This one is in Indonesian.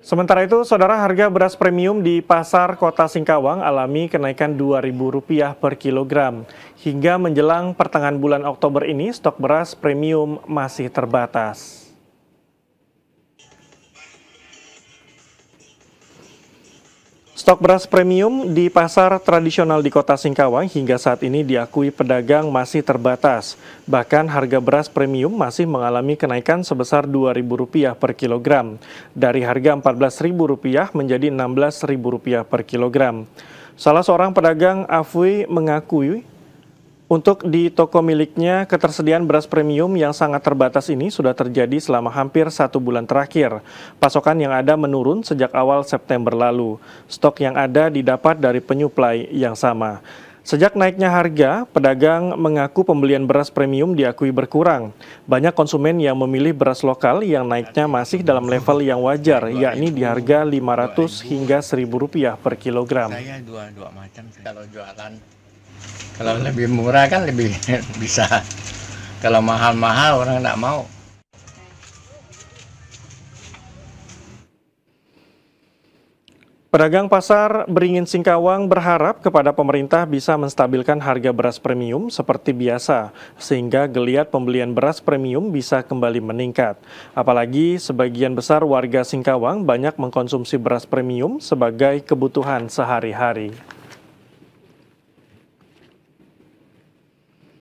Sementara itu, saudara harga beras premium di pasar kota Singkawang alami kenaikan Rp2.000 per kilogram. Hingga menjelang pertengahan bulan Oktober ini, stok beras premium masih terbatas. Stok beras premium di pasar tradisional di kota Singkawang hingga saat ini diakui pedagang masih terbatas. Bahkan harga beras premium masih mengalami kenaikan sebesar Rp2.000 per kilogram. Dari harga Rp14.000 menjadi Rp16.000 per kilogram. Salah seorang pedagang Afwi mengakui untuk di toko miliknya, ketersediaan beras premium yang sangat terbatas ini sudah terjadi selama hampir satu bulan terakhir. Pasokan yang ada menurun sejak awal September lalu. Stok yang ada didapat dari penyuplai yang sama. Sejak naiknya harga, pedagang mengaku pembelian beras premium diakui berkurang. Banyak konsumen yang memilih beras lokal yang naiknya masih dalam level yang wajar, yakni di harga 500 hingga 1000 rupiah per kilogram. Saya dua, dua macam kalau jualan kalau lebih murah kan lebih bisa kalau mahal-mahal orang tidak mau Pedagang pasar Beringin Singkawang berharap kepada pemerintah bisa menstabilkan harga beras premium seperti biasa, sehingga geliat pembelian beras premium bisa kembali meningkat. Apalagi sebagian besar warga Singkawang banyak mengkonsumsi beras premium sebagai kebutuhan sehari-hari.